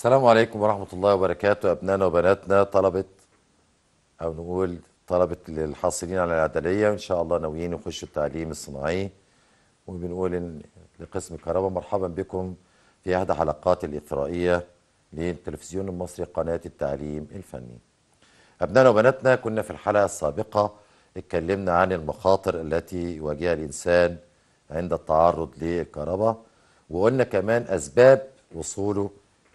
السلام عليكم ورحمة الله وبركاته أبنائنا وبناتنا طلبة أو نقول طلبة الحاصلين على الإعدادية وإن شاء الله ناويين يخشوا التعليم الصناعي وبنقول إن لقسم الكهرباء مرحبا بكم في إحدى حلقات الإثرائية للتلفزيون المصري قناة التعليم الفني أبنائنا وبناتنا كنا في الحلقة السابقة اتكلمنا عن المخاطر التي يواجهها الإنسان عند التعرض للكهرباء وقلنا كمان أسباب وصوله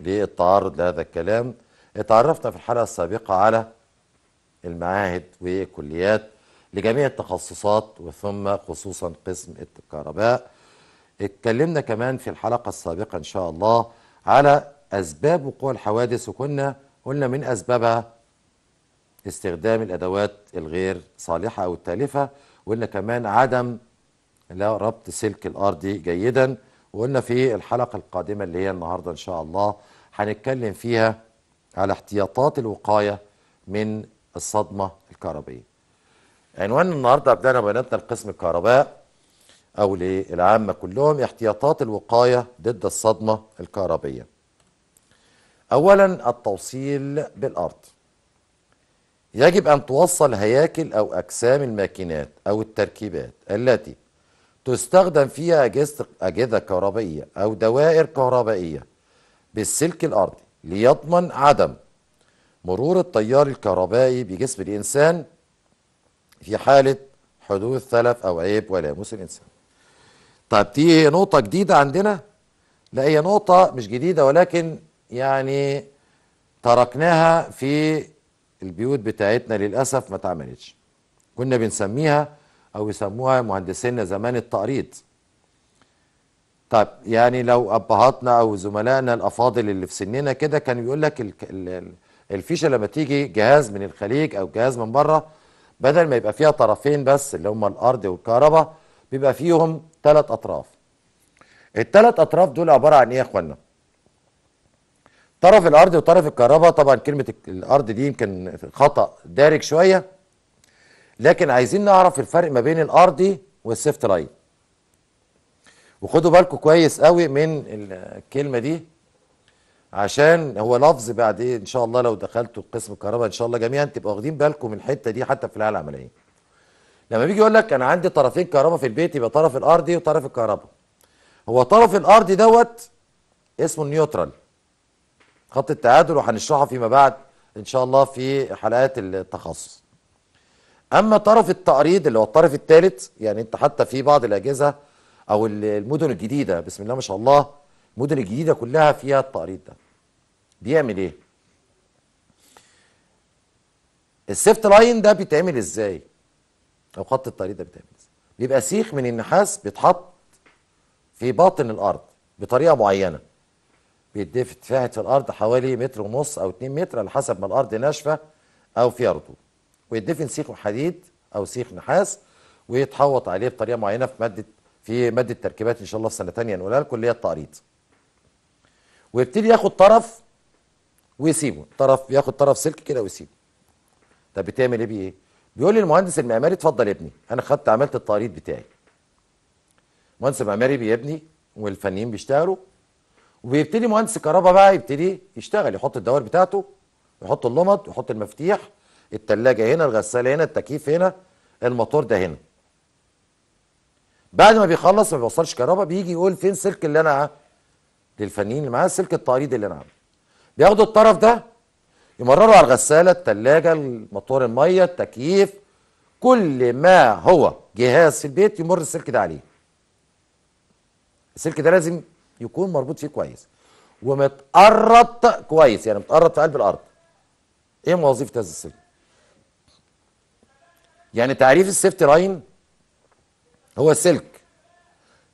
للتعرض لهذا الكلام اتعرفنا في الحلقة السابقة على المعاهد وكليات لجميع التخصصات وثم خصوصا قسم الكهرباء اتكلمنا كمان في الحلقة السابقة إن شاء الله على أسباب وقوع الحوادث وكنا قلنا من أسبابها استخدام الأدوات الغير صالحة أو التالفة وقلنا كمان عدم لا ربط سلك الأرضي جيدا وقلنا في الحلقة القادمة اللي هي النهاردة إن شاء الله هنتكلم فيها على احتياطات الوقاية من الصدمة الكهربائية عنوان النهاردة أبدانا بناتنا لقسم الكهرباء أو للعامة كلهم احتياطات الوقاية ضد الصدمة الكهربية أولا التوصيل بالأرض يجب أن توصل هياكل أو أجسام الماكينات أو التركيبات التي تستخدم فيها أجهزة كهربائية أو دوائر كهربائية بالسلك الأرضي ليضمن عدم مرور التيار الكهربائي بجسم الإنسان في حالة حدوث تلف أو عيب ولا يمس الإنسان طيب دي نقطة جديدة عندنا لا هي نقطة مش جديدة ولكن يعني تركناها في البيوت بتاعتنا للأسف ما اتعملتش كنا بنسميها أو يسموها مهندسينا زمان التقريض طيب يعني لو ابهاتنا او زملائنا الافاضل اللي في سننا كده كان بيقول لك الفيشه لما تيجي جهاز من الخليج او جهاز من بره بدل ما يبقى فيها طرفين بس اللي هم الارض والكهرباء بيبقى فيهم ثلاث اطراف الثلاث اطراف دول عباره عن ايه يا اخوانا طرف الارض وطرف الكهرباء طبعا كلمه الارض دي يمكن خطا دارج شويه لكن عايزين نعرف الفرق ما بين الارضي والسيفت لاين وخدوا بالكم كويس قوي من الكلمه دي عشان هو لفظ بعد ايه ان شاء الله لو دخلتوا قسم الكهرباء ان شاء الله جميعا تبقوا واخدين بالكم من الحته دي حتى في الحاله العمليه. لما بيجي يقول لك انا عندي طرفين كهرباء في البيت يبقى طرف الارضي وطرف الكهرباء. هو طرف الارضي دوت اسمه النيوترال. خط التعادل وهنشرحه فيما بعد ان شاء الله في حلقات التخصص. اما طرف التقريض اللي هو الطرف الثالث يعني انت حتى في بعض الاجهزه او المدن الجديده بسم الله ما شاء الله المدن الجديده كلها فيها التقريض ده بيعمل ايه السيفت لاين ده بيتعمل ازاي او خط التقريض ده بيتعمل ازاي بيبقى سيخ من النحاس بيتحط في باطن الارض بطريقه معينه بيدف في الارض حوالي متر ونص او 2 متر على حسب ما الارض ناشفه او فيها رطوبه ويدفن سيخ حديد او سيخ نحاس ويتحوط عليه بطريقه معينه في ماده في ماده تركيبات ان شاء الله في سنه ثانيه نقولها لكم اللي هي التقريض ويبتدي ياخد طرف ويسيبه طرف ياخد طرف سلك كده ويسيبه طب بتعمل ايه بيه بيقول لي المهندس المعماري اتفضل يا ابني انا خدت عملت التقريض بتاعي المهندس المعماري بيبني والفنيين بيشتغلوا وبيبتدي مهندس الكهرباء بقى يبتدي يشتغل يحط الدوائر بتاعته يحط اللمض يحط المفاتيح التلاجة هنا الغسالة هنا التكييف هنا الموتور ده هنا بعد ما بيخلص ما بيوصلش كهرباء بيجي يقول فين السلك اللي انا للفنيين اللي معاه سلك التعريض اللي انا عامله بياخدوا الطرف ده يمرروا على الغساله الثلاجه الموتور الميه التكييف كل ما هو جهاز في البيت يمر السلك ده عليه السلك ده لازم يكون مربوط فيه كويس ومتقرط كويس يعني متقرط في قلب الارض ايه وظيفه هذا السلك يعني تعريف السيفتي لاين هو سلك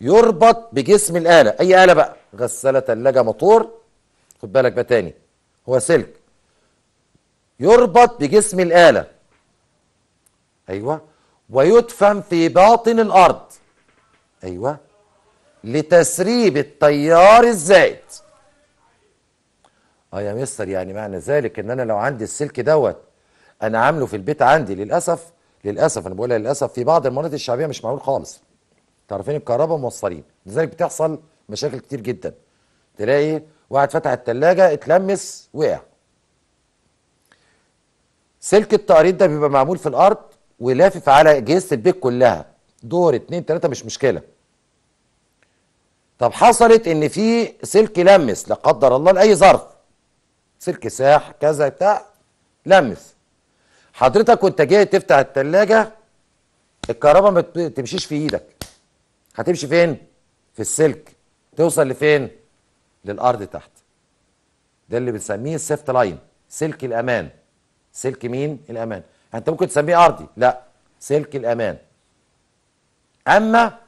يربط بجسم الآلة أي آلة بقى غسالة ثلاجة موتور خد بالك بقى تاني هو سلك يربط بجسم الآلة أيوة ويدفن في باطن الأرض أيوة لتسريب التيار الزائد اه يا مستر يعني معنى ذلك ان انا لو عندي السلك دوت انا عامله في البيت عندي للاسف للاسف انا بقولها للاسف في بعض المناطق الشعبيه مش معقول خالص تعرفين الكهرباء موصلين لذلك بتحصل مشاكل كتير جدا تلاقي واحد فتح التلاجة اتلمس وقع سلك التقريض ده بيبقى معمول في الارض ولافف على اجهزه البيت كلها دور اتنين تلاته مش مشكله طب حصلت ان في سلك لمس لا قدر الله لاي ظرف سلك ساح كذا بتاع لمس حضرتك وانت جاي تفتح التلاجة الكهرباء ما تمشيش في ايدك هتمشي فين في السلك توصل لفين للارض تحت ده اللي بنسميه السيفت لاين سلك الامان سلك مين الامان يعني انت ممكن تسميه ارضي لا سلك الامان اما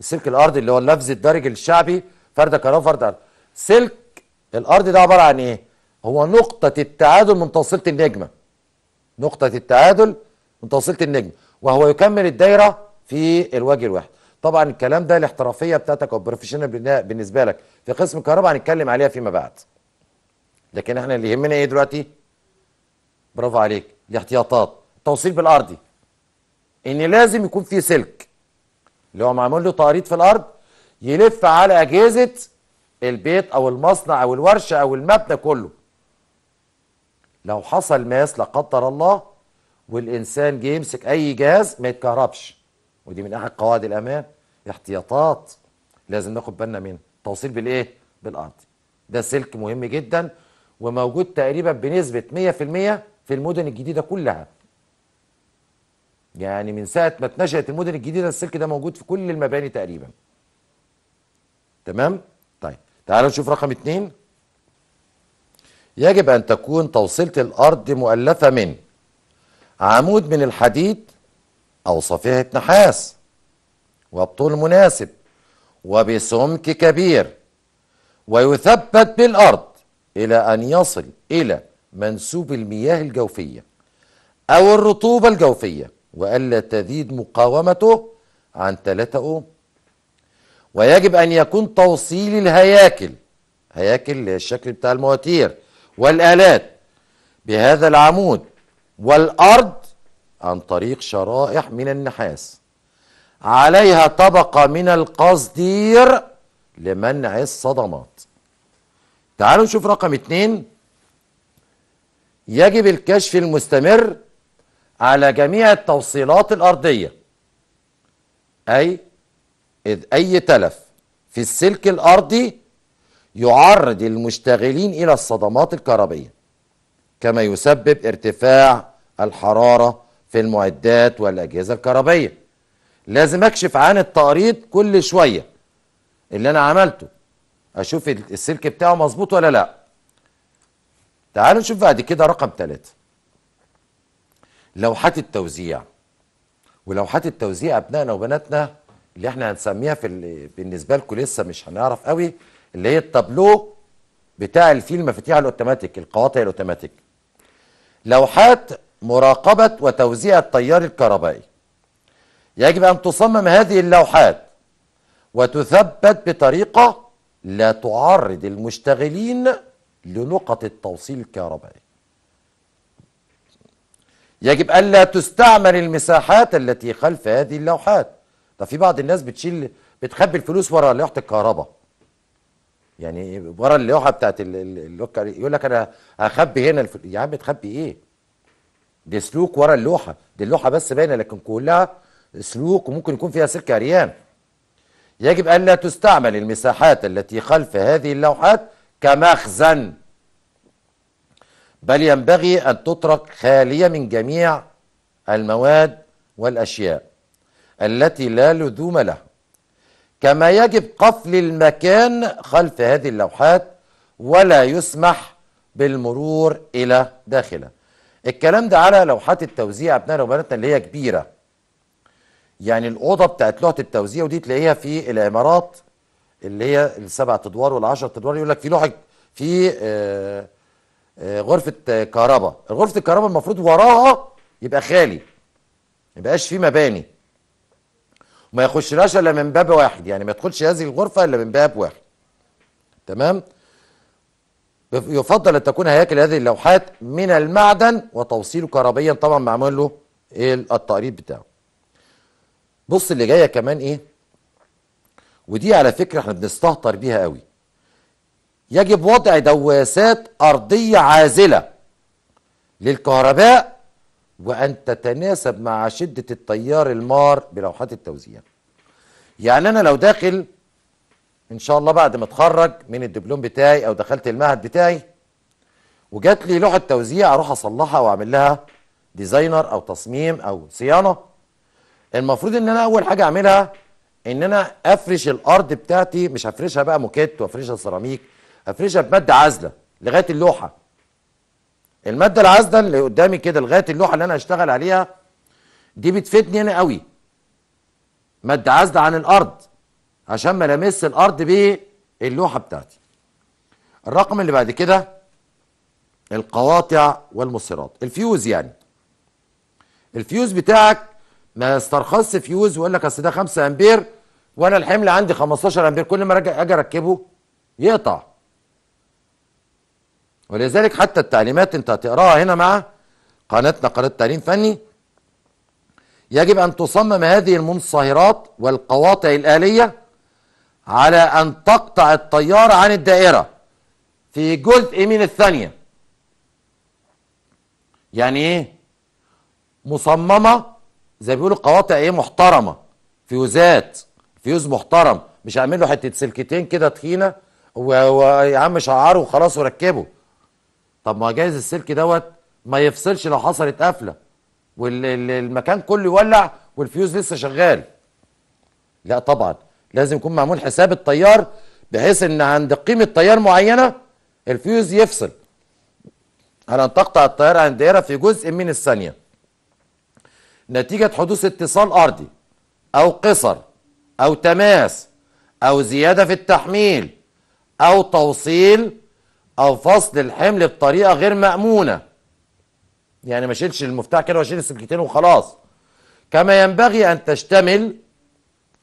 السلك الارضي اللي هو اللفظ الدرج الشعبي فرد كهرباء فرد أرض. سلك الارض ده عباره عن ايه هو نقطه التعادل من توصيله النجمه نقطة التعادل وتوصيلة النجم وهو يكمل الدايرة في الوجه الواحد طبعا الكلام ده الاحترافية بتاعتك أو البروفيشنال بالنسبة لك في قسم الكهرباء هنتكلم عليها فيما بعد لكن احنا اللي يهمنا ايه دلوقتي برافو عليك الاحتياطات التوصيل بالأرضي إن لازم يكون في سلك اللي هو معمول له تقريط في الأرض يلف على أجهزة البيت أو المصنع أو الورشة أو المبنى كله لو حصل ماس لا قدر الله والانسان جه يمسك اي جهاز ما يتكهربش ودي من احد قواعد الامان احتياطات لازم ناخد بالنا منها توصيل بالايه بالارض ده سلك مهم جدا وموجود تقريبا بنسبه 100% في المدن الجديده كلها يعني من ساعه ما اتنشأت المدن الجديده السلك ده موجود في كل المباني تقريبا تمام طيب تعالوا نشوف رقم اتنين يجب أن تكون توصيلة الأرض مؤلفة من عمود من الحديد أو صفيحة نحاس وبطول مناسب وبسمك كبير ويثبت بالأرض إلى أن يصل إلى منسوب المياه الجوفية أو الرطوبة الجوفية وألا تزيد مقاومته عن 3 أوم ويجب أن يكون توصيل الهياكل هياكل الشكل بتاع المواتير والآلات بهذا العمود والأرض عن طريق شرائح من النحاس عليها طبقة من القصدير لمنع الصدمات تعالوا نشوف رقم اتنين يجب الكشف المستمر على جميع التوصيلات الأرضية أي إذ أي تلف في السلك الأرضي يعرض المشتغلين إلى الصدمات الكهربية كما يسبب ارتفاع الحرارة في المعدات والأجهزة الكهربية لازم أكشف عن التقريض كل شوية اللي أنا عملته أشوف السلك بتاعه مظبوط ولا لأ تعالوا نشوف بعد كده رقم ثلاثة لوحات التوزيع ولوحات التوزيع أبنائنا وبناتنا اللي احنا هنسميها في بالنسبة لكم لسه مش هنعرف قوي اللي هي التابلو بتاع الفيل مفاتيح الاوتوماتيك القواطع الاوتوماتيك لوحات مراقبة وتوزيع التيار الكهربائي يجب أن تصمم هذه اللوحات وتثبت بطريقة لا تعرض المشتغلين لنقط التوصيل الكهربائي يجب ألا تستعمل المساحات التي خلف هذه اللوحات ده في بعض الناس بتشيل بتخبي الفلوس ورا لوحة الكهرباء يعني ورا اللوحه بتاعت اللوكر يقول لك انا هخبي هنا الف... يا عم تخبي ايه؟ دي سلوك ورا اللوحه دي اللوحه بس باينه لكن كلها سلوك وممكن يكون فيها سلك عريان يجب ان لا تستعمل المساحات التي خلف هذه اللوحات كمخزن بل ينبغي أن تترك خالية من جميع المواد والأشياء التي لا لزوم لها كما يجب قفل المكان خلف هذه اللوحات ولا يسمح بالمرور إلى داخله الكلام ده على لوحات التوزيع أبنائنا وبناتنا اللي هي كبيرة يعني الأوضة بتاعت لوحة التوزيع ودي تلاقيها في العمارات اللي هي السبع أدوار والعشر أدوار يقول لك في لوحة في آه، آه، غرفة كهرباء غرفة الكهرباء المفروض وراها يبقى خالي ما يبقاش في مباني وما يخشناش الا من باب واحد يعني ما يدخلش هذه الغرفه الا من باب واحد تمام يفضل ان تكون هياكل هذه اللوحات من المعدن وتوصيله كهربيا طبعا معمول له ايه التقريب بتاعه بص اللي جايه كمان ايه ودي على فكره احنا بنستهتر بيها قوي يجب وضع دواسات ارضيه عازله للكهرباء وأن تتناسب مع شدة التيار المار بلوحات التوزيع يعني أنا لو داخل إن شاء الله بعد ما أتخرج من الدبلوم بتاعي أو دخلت المعهد بتاعي وجات لي لوحة توزيع أروح أصلحها وأعمل لها ديزاينر أو تصميم أو صيانة المفروض إن أنا أول حاجة أعملها إن أنا أفرش الأرض بتاعتي مش هفرشها بقى موكيت وأفرشها سيراميك افرشها بمادة عازلة لغاية اللوحة الماده العازله اللي قدامي كده لغايه اللوحه اللي انا هشتغل عليها دي بتفيدني انا قوي ماده عازله عن الارض عشان ما لمس الارض باللوحه بتاعتي الرقم اللي بعد كده القواطع والمصيرات الفيوز يعني الفيوز بتاعك ما يسترخصش فيوز ويقول لك اصل ده 5 امبير وانا الحمل عندي 15 امبير كل ما اجي اركبه يقطع ولذلك حتى التعليمات انت هتقراها هنا مع قناتنا قناه تعليم فني يجب ان تصمم هذه المنصهرات والقواطع الاليه على ان تقطع الطياره عن الدائره في جزء من الثانيه يعني ايه مصممه زي بيقولوا قواطع ايه محترمه فيوزات فيوز محترم مش هعمل له حته سلكتين كده تخينه ويا عم شعره وخلاص وركبه طب ما جايز السلك دوت ما يفصلش لو حصلت قفله والمكان كله يولع والفيوز لسه شغال لا طبعا لازم يكون معمول حساب التيار بحيث ان عند قيمه تيار معينه الفيوز يفصل على ان تقطع التيار عند دائره في جزء من الثانيه نتيجه حدوث اتصال ارضي او قصر او تماس او زياده في التحميل او توصيل او فصل الحمل بطريقه غير مامونه يعني ما شيلش المفتاح كده واشيل السلكتين وخلاص كما ينبغي ان تشتمل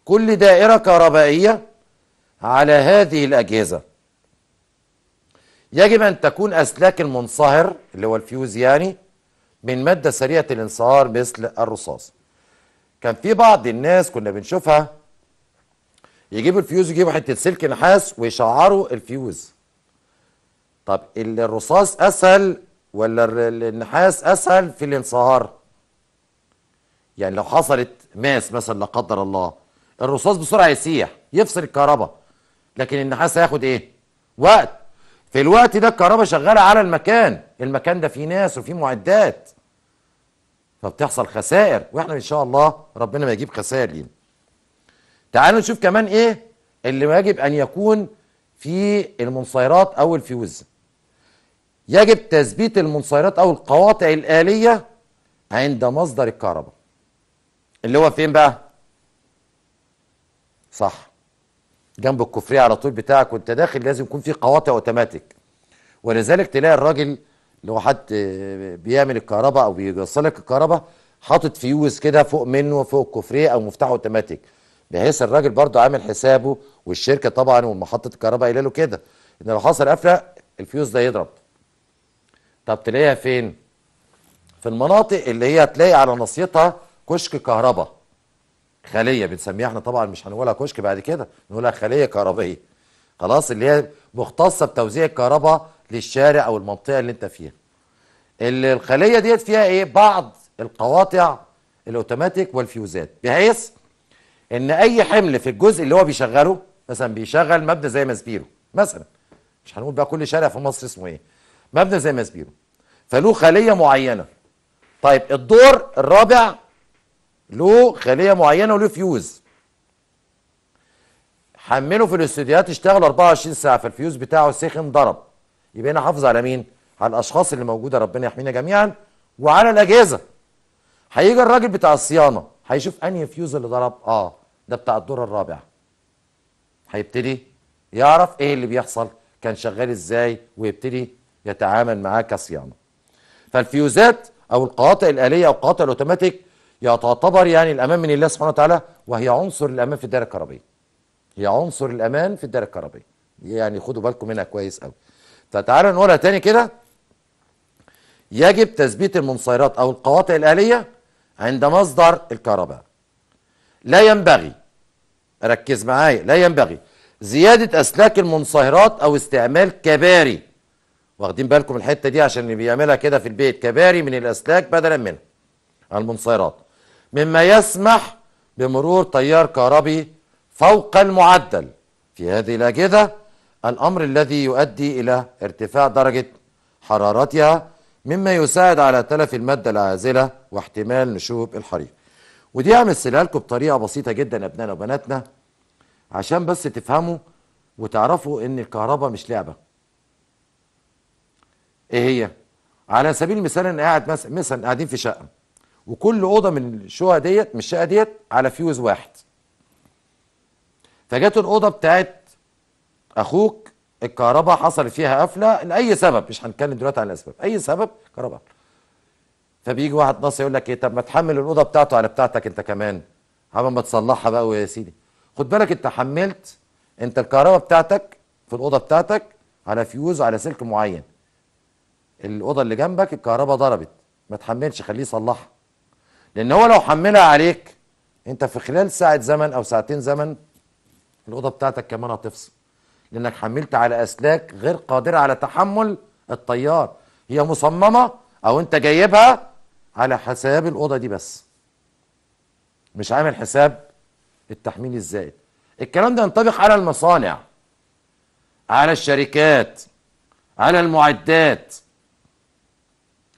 كل دائره كهربائيه على هذه الاجهزه يجب ان تكون اسلاك المنصهر اللي هو الفيوز يعني من ماده سريعه الانصهار مثل الرصاص كان في بعض الناس كنا بنشوفها يجيبوا الفيوز يجيبوا حته سلك نحاس ويشعروا الفيوز طب الرصاص اسهل ولا النحاس اسهل في الانصهار يعني لو حصلت ماس مثلا لا قدر الله الرصاص بسرعه يسيح يفصل الكهرباء لكن النحاس هياخد ايه وقت في الوقت ده الكهرباء شغاله على المكان المكان ده فيه ناس وفيه معدات فبتحصل خسائر واحنا ان شاء الله ربنا ما يجيب خسائر لينا تعالوا نشوف كمان ايه اللي يجب ان يكون في المنصيرات او الفيوز يجب تثبيت المنصيرات أو القواطع الآلية عند مصدر الكهرباء اللي هو فين بقى؟ صح جنب الكفرية على طول بتاعك وانت داخل لازم يكون في قواطع اوتوماتيك ولذلك تلاقي الراجل اللي هو حد بيعمل الكهرباء او بيوصلك الكهرباء حاطط فيوز كده فوق منه فوق الكفرية او مفتاح اوتوماتيك بحيث الراجل برضه عامل حسابه والشركه طبعا ومحطه الكهرباء قايله له كده ان لو حصل قفله الفيوز ده يضرب طب تلاقيها فين في المناطق اللي هي تلاقي على ناصيتها كشك كهرباء خليه بنسميها احنا طبعا مش هنقولها كشك بعد كده نقولها خليه كهربائيه خلاص اللي هي مختصه بتوزيع الكهرباء للشارع او المنطقه اللي انت فيها اللي الخليه ديت فيها ايه بعض القواطع الاوتوماتيك والفيوزات بحيث ان اي حمل في الجزء اللي هو بيشغله مثلا بيشغل مبنى زي مسبيرو مثلا مش هنقول بقى كل شارع في مصر اسمه ايه مبنى زي ما سبيرو فله خليه معينه طيب الدور الرابع له خليه معينه وله فيوز حمله في الاستوديوهات اشتغل 24 ساعه فالفيوز بتاعه سخن ضرب يبقى هنا حافظ على مين؟ على الاشخاص اللي موجوده ربنا يحمينا جميعا وعلى الاجهزه هيجي الراجل بتاع الصيانه هيشوف انهي فيوز اللي ضرب اه ده بتاع الدور الرابع هيبتدي يعرف ايه اللي بيحصل كان شغال ازاي ويبتدي يتعامل معاه كصيانه فالفيوزات او القواطع الاليه او قواطع الاوتوماتيك تعتبر يعني الامان من الله سبحانه وتعالى وهي عنصر الامان في الدائره الكهربائيه هي عنصر الامان في الدائره الكهربائيه يعني خدوا بالكم منها كويس قوي فتعالوا نقولها تاني كده يجب تثبيت المنصيرات او القواطع الاليه عند مصدر الكهرباء لا ينبغي ركز معايا لا ينبغي زياده اسلاك المنصهرات او استعمال كباري واخدين بالكم الحته دي عشان اللي بيعملها كده في البيت كباري من الاسلاك بدلا منها المنصيرات مما يسمح بمرور تيار كهربي فوق المعدل في هذه الاجهزه الامر الذي يؤدي الى ارتفاع درجه حرارتها مما يساعد على تلف الماده العازله واحتمال نشوب الحريق ودي همثلها لكم بطريقه بسيطه جدا يا ابنائنا وبناتنا عشان بس تفهموا وتعرفوا ان الكهرباء مش لعبه ايه هي على سبيل المثال انا قاعد مثلا قاعدين في شقه وكل اوضه من الشقه ديت من الشقه ديت على فيوز واحد فجت الاوضه بتاعت اخوك الكهرباء حصل فيها قفله لاي سبب مش هنتكلم دلوقتي عن الاسباب اي سبب كهرباء فبيجي واحد ناصر يقول لك ايه طب ما تحمل الاوضه بتاعته على بتاعتك انت كمان عبال ما تصلحها بقى ويا سيدي خد بالك انت حملت انت الكهرباء بتاعتك في الاوضه بتاعتك على فيوز على سلك معين الاوضه اللي جنبك الكهرباء ضربت ما تحملش خليه يصلحها لان هو لو حملها عليك انت في خلال ساعه زمن او ساعتين زمن الاوضه بتاعتك كمان هتفصل لانك حملت على اسلاك غير قادره على تحمل التيار هي مصممه او انت جايبها على حساب الاوضه دي بس مش عامل حساب التحميل الزائد الكلام ده ينطبق على المصانع على الشركات على المعدات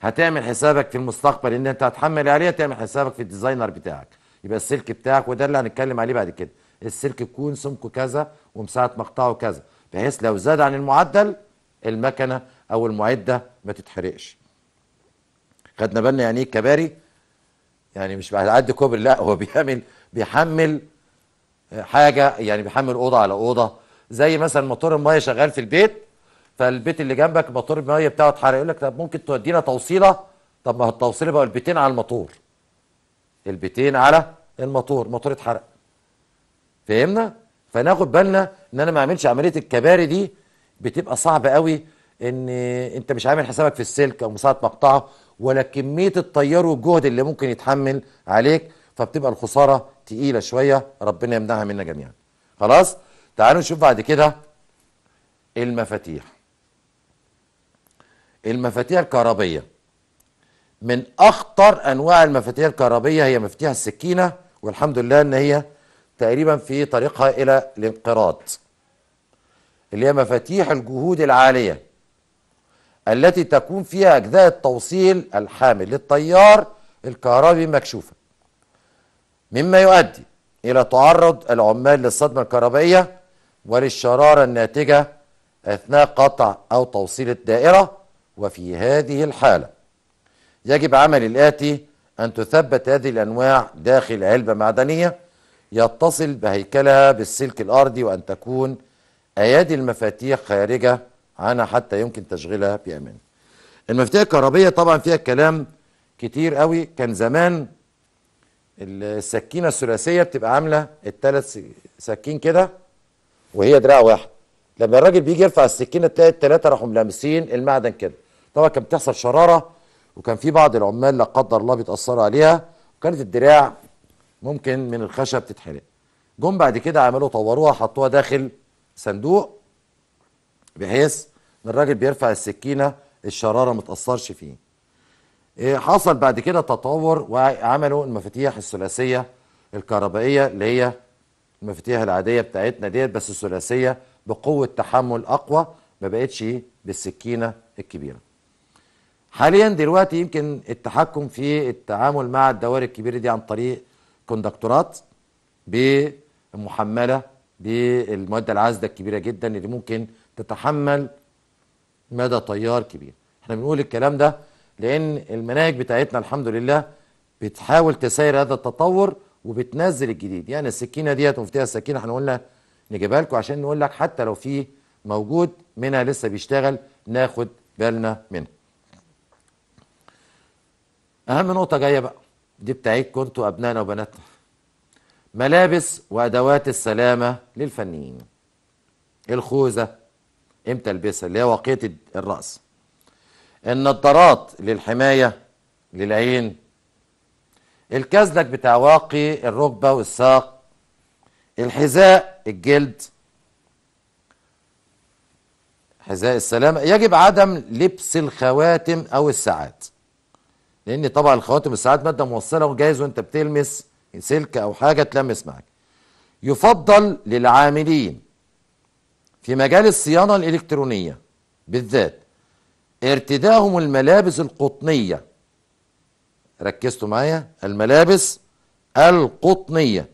هتعمل حسابك في المستقبل ان انت هتحمل عليها تعمل حسابك في الديزاينر بتاعك يبقى السلك بتاعك وده اللي هنتكلم عليه بعد كده السلك يكون سمكه كذا ومساحه مقطعه كذا بحيث لو زاد عن المعدل المكنه او المعده ما تتحرقش خدنا بالنا يعني ايه الكباري يعني مش بعد كوبري لا هو بيعمل بيحمل حاجه يعني بيحمل اوضه على اوضه زي مثلا موتور المايه شغال في البيت فالبيت اللي جنبك موتور الميه بتاعه اتحرق يقول لك طب ممكن تودينا توصيله طب ما هو التوصيله بقى البيتين على الموتور البيتين على الموتور الموتور اتحرق فهمنا فناخد بالنا ان انا ما اعملش عمليه الكباري دي بتبقى صعبه قوي ان انت مش عامل حسابك في السلك او مساعد مقطعه ولا كميه التيار والجهد اللي ممكن يتحمل عليك فبتبقى الخساره تقيله شويه ربنا يمنعها منا جميعا خلاص تعالوا نشوف بعد كده المفاتيح المفاتيح الكهربية من أخطر أنواع المفاتيح الكهربية هي مفاتيح السكينة والحمد لله إن هي تقريبا في طريقها إلى الانقراض اللي هي مفاتيح الجهود العالية التي تكون فيها أجزاء التوصيل الحامل للتيار الكهربي مكشوفة مما يؤدي إلى تعرض العمال للصدمة الكهربائية وللشرارة الناتجة أثناء قطع أو توصيل الدائرة وفي هذه الحالة يجب عمل الآتي أن تثبت هذه الأنواع داخل علبة معدنية يتصل بهيكلها بالسلك الأرضي وأن تكون أيادي المفاتيح خارجة عنها حتى يمكن تشغيلها بأمان المفاتيح الكهربية طبعا فيها كلام كتير قوي كان زمان السكينة الثلاثية بتبقى عاملة الثلاث سكين كده وهي دراع واحد لما الراجل بيجي يرفع السكينة تلاقي التلاتة راحوا ملامسين المعدن كده طبعا كانت بتحصل شراره وكان في بعض العمال لا قدر الله بيتاثروا عليها وكانت الدراع ممكن من الخشب تتحرق جم بعد كده عملوا طوروها حطوها داخل صندوق بحيث ان الراجل بيرفع السكينه الشراره متاثرش فيه إيه، حصل بعد كده تطور وعملوا المفاتيح الثلاثيه الكهربائيه اللي هي المفاتيح العاديه بتاعتنا ديت بس الثلاثيه بقوه تحمل اقوى ما بقتش بالسكينه الكبيره حاليا دلوقتي يمكن التحكم في التعامل مع الدوائر الكبيره دي عن طريق كوندكتورات بمحمله بالمواد العازله الكبيره جدا اللي ممكن تتحمل مدى تيار كبير احنا بنقول الكلام ده لان المناهج بتاعتنا الحمد لله بتحاول تسير هذا التطور وبتنزل الجديد يعني السكينه ديت ومفتاح السكينه احنا قلنا نجيبها لكم عشان نقول لك حتى لو في موجود منها لسه بيشتغل ناخد بالنا منها اهم نقطه جايه بقى دي بتاعتكم انتوا ابنائنا وبناتنا ملابس وادوات السلامه للفنيين الخوذه امتى البسها اللي هي واقيه الراس النضارات للحمايه للعين الكازلك بتاع واقي الركبه والساق الحذاء الجلد حذاء السلامه يجب عدم لبس الخواتم او الساعات لان طبعا الخواتم الساعات ماده موصله وجايز وانت بتلمس سلك او حاجه تلمس معاك يفضل للعاملين في مجال الصيانه الالكترونيه بالذات ارتداهم الملابس القطنيه ركزتوا معايا الملابس القطنيه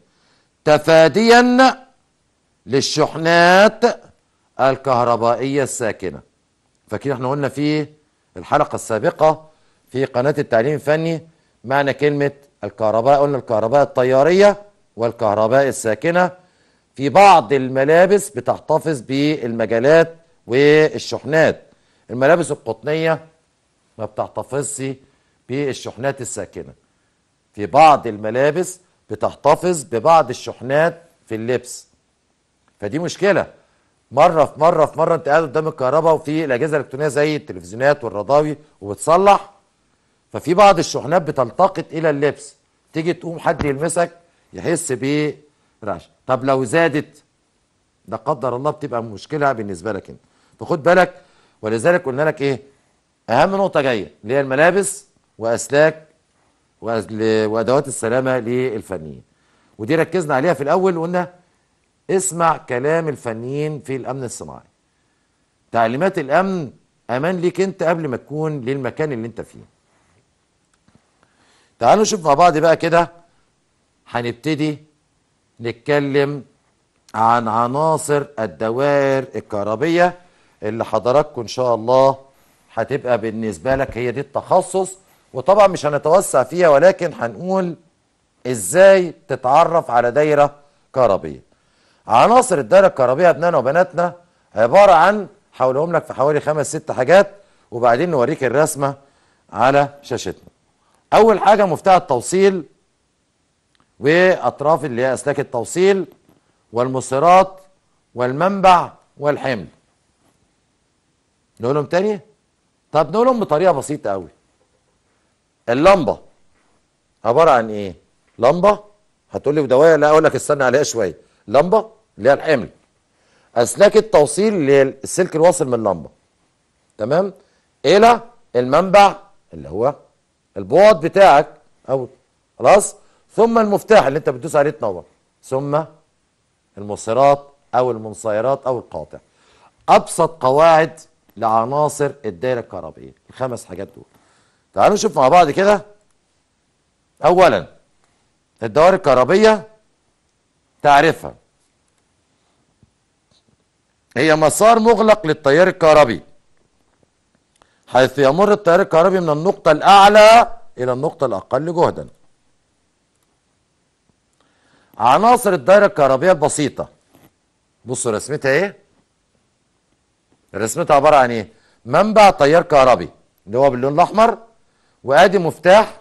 تفاديا للشحنات الكهربائيه الساكنه فاكرين احنا قلنا في الحلقه السابقه في قناة التعليم الفني معنى كلمة الكهرباء قلنا الكهرباء الطيارية والكهرباء الساكنة في بعض الملابس بتحتفظ بالمجالات والشحنات الملابس القطنية ما بتحتفظش بالشحنات الساكنة في بعض الملابس بتحتفظ ببعض الشحنات في اللبس فدي مشكلة مرة في مرة في مرة انت قاعد قدام الكهرباء وفي الأجهزة الإلكترونية زي التلفزيونات والرضاوي وبتصلح ففي بعض الشحنات بتلتقط الى اللبس تيجي تقوم حد يلمسك يحس بيه طب لو زادت لا قدر الله بتبقى مشكله بالنسبه لك انت فخد بالك ولذلك قلنا لك ايه اهم نقطه جايه اللي هي الملابس واسلاك وادوات السلامه للفنيين ودي ركزنا عليها في الاول وقلنا اسمع كلام الفنيين في الامن الصناعي تعليمات الامن امان ليك انت قبل ما تكون للمكان اللي انت فيه تعالوا نشوف مع بعض بقى كده هنبتدي نتكلم عن عناصر الدوائر الكهربية اللي حضراتكم إن شاء الله هتبقى بالنسبة لك هي دي التخصص وطبعا مش هنتوسع فيها ولكن هنقول إزاي تتعرف على دايرة كهربية عناصر الدايرة الكهربية أبنائنا وبناتنا عبارة عن هقولهم لك في حوالي خمس ست حاجات وبعدين نوريك الرسمة على شاشتنا اول حاجه مفتاح التوصيل واطراف اللي هي اسلاك التوصيل والمصيرات والمنبع والحمل نقولهم تاني طب نقولهم بطريقه بسيطه قوي اللمبه عباره عن ايه لمبه هتقولي لي لا اقول لك استنى عليها شويه لمبه اللي هي الحمل اسلاك التوصيل اللي هي السلك الواصل من اللمبه تمام الى المنبع اللي هو البواط بتاعك او خلاص ثم المفتاح اللي انت بتدوس عليه تنور ثم المصيرات او المنصيرات او القاطع ابسط قواعد لعناصر الدائره الكهربائيه الخمس حاجات دول تعالوا نشوف مع بعض كده اولا الدوائر الكهربيه تعرفها هي مسار مغلق للتيار الكهربي حيث يمر التيار الكهربي من النقطة الأعلى إلى النقطة الأقل جهدا عناصر الدايرة الكهربية البسيطة بصوا رسمتها ايه رسمتها عبارة عن ايه منبع تيار كهربي اللي هو باللون الأحمر وآدي مفتاح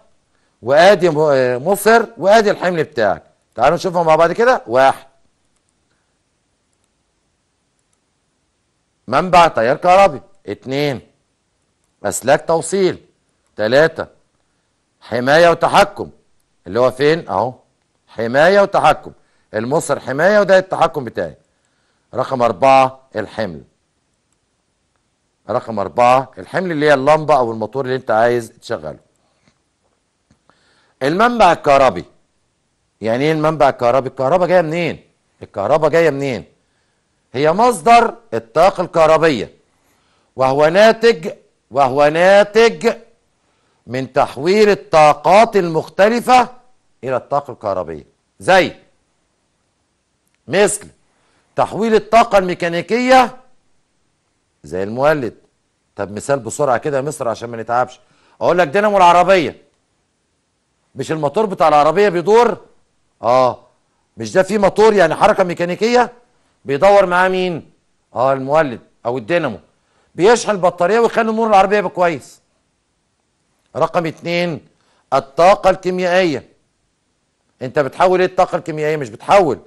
وآدي آه، مصر وآدي الحمل بتاعك تعالوا نشوفهم مع بعض كده واحد منبع تيار كهربي اتنين أسلاك توصيل ثلاثة حماية وتحكم اللي هو فين أهو حماية وتحكم المصر حماية وده التحكم بتاعي رقم أربعة الحمل رقم أربعة الحمل اللي هي اللمبة أو الموتور اللي أنت عايز تشغله المنبع الكهربي يعني إيه المنبع الكهربي؟ الكهرباء جاية منين؟ الكهرباء جاية منين؟ هي مصدر الطاقة الكهربية وهو ناتج وهو ناتج من تحويل الطاقات المختلفة إلى الطاقة الكهربية زي مثل تحويل الطاقة الميكانيكية زي المولد طب مثال بسرعة كده يا مصر عشان ما نتعبش أقول لك دينامو العربية مش الموتور بتاع العربية بيدور آه مش ده فيه موتور يعني حركة ميكانيكية بيدور معاه مين آه المولد أو الدينامو بيشحن البطاريه ويخلي نور العربيه يبقى كويس رقم اتنين الطاقه الكيميائيه انت بتحول ايه الطاقه الكيميائيه مش بتحول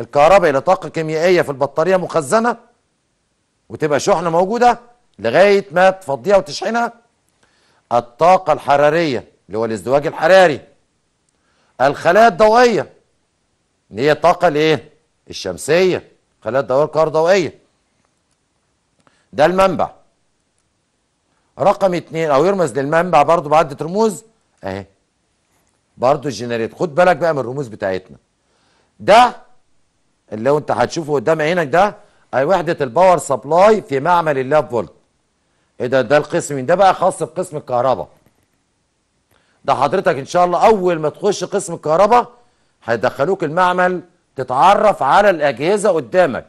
الكهرباء الى طاقه كيميائيه في البطاريه مخزنه وتبقى شحنه موجوده لغايه ما تفضيها وتشحنها الطاقه الحراريه اللي هو الازدواج الحراري الخلايا الضوئيه اللي هي الطاقه الايه الشمسيه خلايا الضوئية الكهربائيه ده المنبع رقم اتنين او يرمز للمنبع برضو بعدة رموز اهي برضو الجنريت خد بالك بقى من الرموز بتاعتنا ده اللي لو انت هتشوفه قدام عينك ده اي وحدة الباور سبلاي في معمل اللاب فولت ايه ده ده القسم ده بقى خاص بقسم الكهرباء ده حضرتك ان شاء الله اول ما تخش قسم الكهرباء هيدخلوك المعمل تتعرف على الاجهزة قدامك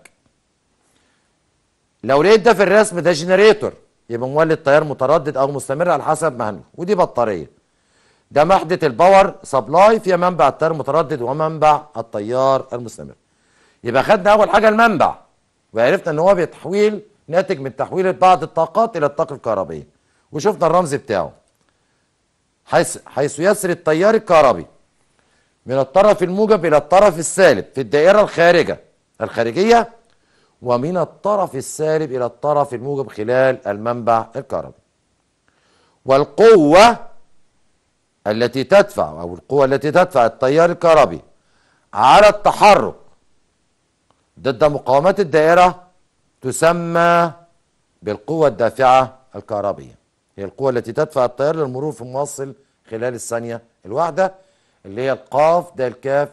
لو لقيت ده في الرسم ده جنريتور يبقى مولد تيار متردد او مستمر على حسب ما ودي بطاريه ده محدة الباور سبلاي فيها منبع التيار المتردد ومنبع التيار المستمر يبقى خدنا اول حاجه المنبع وعرفنا ان هو بيتحويل ناتج من تحويل بعض الطاقات الى الطاقه الكهربائيه وشفنا الرمز بتاعه حيث حيث يسري التيار الكهربي من الطرف الموجب الى الطرف السالب في الدائره الخارجه الخارجيه ومن الطرف السالب إلى الطرف الموجب خلال المنبع الكهربي والقوة التي تدفع أو القوة التي تدفع التيار الكهربي على التحرك ضد مقاومات الدائرة تسمى بالقوة الدافعة الكهربية هي القوة التي تدفع التيار للمرور في المواصل خلال الثانية الواحدة اللي هي القاف دال كاف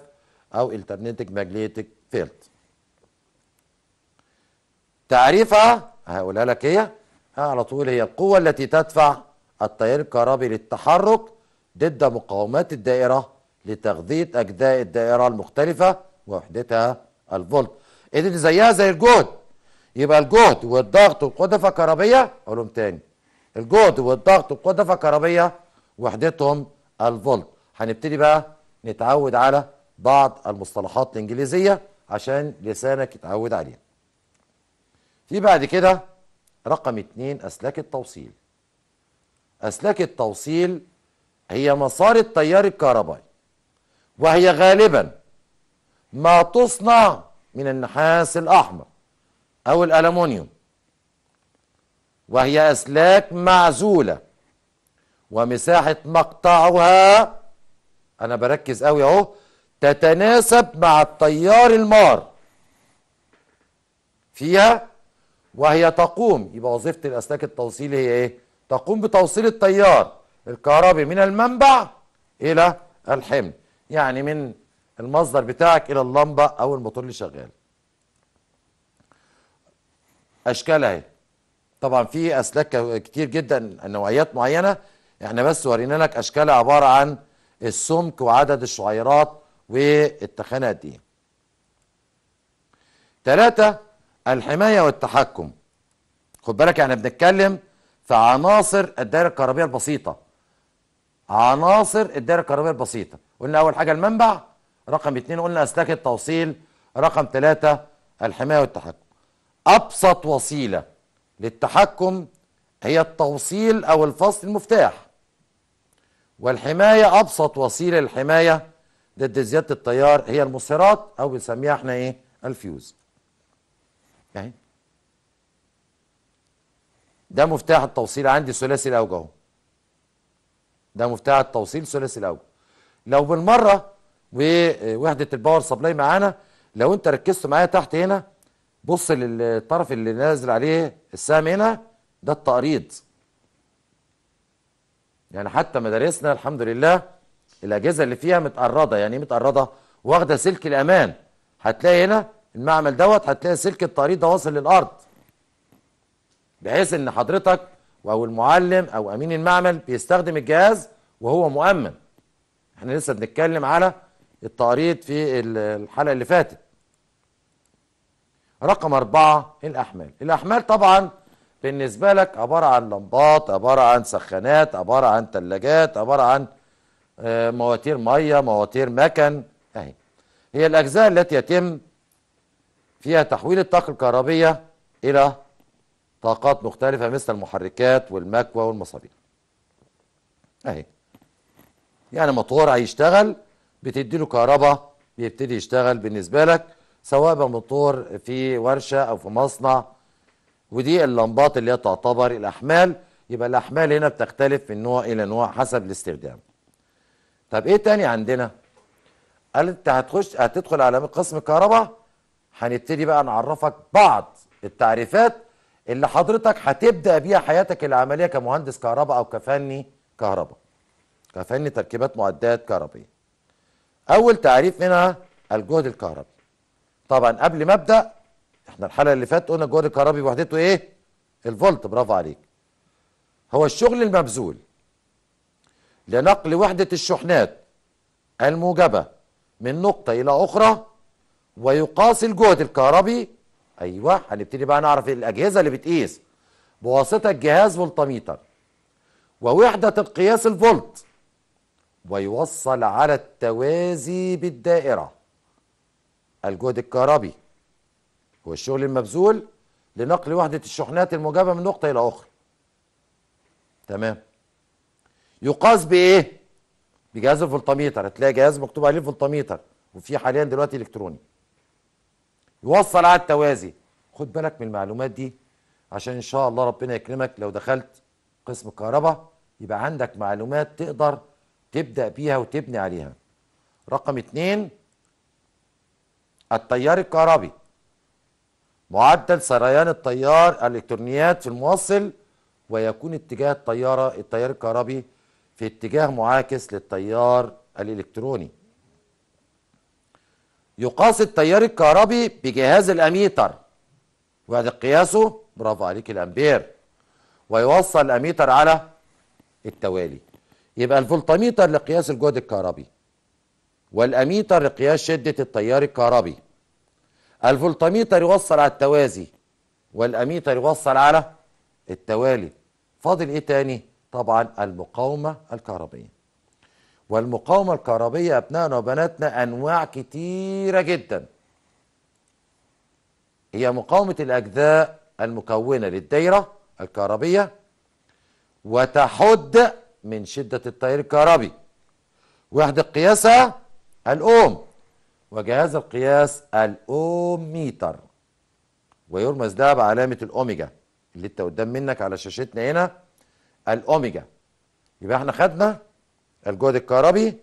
أو الترنيتك ماجنيتك فيلد تعريفها هقولها لك هي على طول هي القوة التي تدفع التيار الكهربي للتحرك ضد مقاومات الدائرة لتغذية أجزاء الدائرة المختلفة ووحدتها الفولت إذن زيها زي الجهد يبقى الجهد والضغط والقوة الدفع الكهربية أقولهم تاني الجهد والضغط والقوة الدفع الكهربية وحدتهم الفولت هنبتدي بقى نتعود على بعض المصطلحات الإنجليزية عشان لسانك يتعود عليها في بعد كده رقم اتنين أسلاك التوصيل أسلاك التوصيل هي مسار التيار الكهربائي وهي غالبا ما تصنع من النحاس الأحمر أو الالومنيوم وهي أسلاك معزولة ومساحة مقطعها أنا بركز قوي أهو تتناسب مع التيار المار فيها وهي تقوم يبقى وظيفة الأسلاك التوصيلي هي إيه؟ تقوم بتوصيل التيار الكهربي من المنبع إلى الحمل يعني من المصدر بتاعك إلى اللمبة أو الموتور اللي شغال أشكال أهي طبعا في أسلاك كتير جدا نوعيات معينة احنا بس ورينا لك أشكالها عبارة عن السمك وعدد الشعيرات والتخانات دي ثلاثة الحماية والتحكم خد بالك احنا يعني بنتكلم في عناصر الدائرة الكهربية البسيطة عناصر الدائرة الكهربية البسيطة قلنا أول حاجة المنبع رقم اثنين قلنا أسلاك التوصيل رقم ثلاثة الحماية والتحكم أبسط وسيلة للتحكم هي التوصيل أو الفصل المفتاح والحماية أبسط وسيلة للحماية ضد زيادة التيار هي المصهرات أو بنسميها احنا إيه الفيوز يعني ده مفتاح التوصيل عندي ثلاثي الاوجه اهو ده مفتاح التوصيل ثلاثي الاوجه لو بالمره ووحده الباور سبلاي معانا لو انت ركزت معايا تحت هنا بص للطرف اللي نازل عليه السهم هنا ده التقريض يعني حتى مدارسنا الحمد لله الاجهزه اللي فيها متقرضه يعني ايه متقرضه واخده سلك الامان هتلاقي هنا المعمل دوت هتلاقي سلك الطريق ده واصل للارض بحيث ان حضرتك او المعلم او امين المعمل بيستخدم الجهاز وهو مؤمن احنا لسه بنتكلم على التقريض في الحلقه اللي فاتت رقم أربعة الأحمال الأحمال طبعا بالنسبة لك عبارة عن لمبات عبارة عن سخانات عبارة عن ثلاجات عبارة عن آه، مواتير مية مواتير مكن أهي هي الأجزاء التي يتم فيها تحويل الطاقة الكهربية إلى طاقات مختلفة مثل المحركات والمكوى والمصابيح أهي يعني موتور هيشتغل بتدي له كهرباء بيبتدي يشتغل بالنسبة لك سواء بموتور في ورشة أو في مصنع ودي اللمبات اللي هي تعتبر الأحمال يبقى الأحمال هنا بتختلف من نوع إلى نوع حسب الاستخدام طب إيه تاني عندنا؟ قال أنت هتخش هتدخل على قسم الكهرباء هنبتدي بقى نعرفك بعض التعريفات اللي حضرتك هتبدا بيها حياتك العمليه كمهندس كهرباء او كفني كهرباء كفني تركيبات معدات كهربيه اول تعريف منها الجهد الكهربي طبعا قبل ما ابدا احنا الحلقه اللي فاتت قلنا الجهد الكهربي وحدته ايه الفولت برافو عليك هو الشغل المبذول لنقل وحده الشحنات الموجبه من نقطه الى اخرى ويقاس الجهد الكهربي ايوه هنبتدي بقى نعرف الاجهزه اللي بتقيس بواسطه جهاز فولتميتر ووحده القياس الفولت ويوصل على التوازي بالدائره الجهد الكهربي هو الشغل المبذول لنقل وحده الشحنات الموجبه من نقطه الى اخرى تمام يقاس بايه بجهاز الفولتميتر هتلاقي جهاز مكتوب عليه فولتميتر وفي حاليا دلوقتي الكتروني يوصل على التوازي خد بالك من المعلومات دي عشان ان شاء الله ربنا يكرمك لو دخلت قسم كهرباء يبقى عندك معلومات تقدر تبدا بيها وتبني عليها رقم اتنين التيار الكهربي معدل سريان التيار الالكترونيات في الموصل ويكون اتجاه الطياره التيار الكهربي في اتجاه معاكس للتيار الالكتروني يقاس التيار الكهربي بجهاز الأميتر وهذا قياسه برافو عليك الأمبير ويوصل الأميتر على التوالي يبقى الفولتميتر لقياس الجهد الكهربي والأميتر لقياس شدة التيار الكهربي الفولتميتر يوصل على التوازي والأميتر يوصل على التوالي فاضل إيه تاني؟ طبعا المقاومة الكهربية والمقاومة الكهربية أبنائنا وبناتنا أنواع كتيرة جدا هي مقاومة الأجزاء المكونة للدايرة الكهربية وتحد من شدة التيار الكهربي وحدة قياسها الأوم وجهاز القياس الأوم ميتر ويرمز ده بعلامة الأوميجا اللي انت قدام منك على شاشتنا هنا الأوميجا يبقى احنا خدنا الجهد الكهربي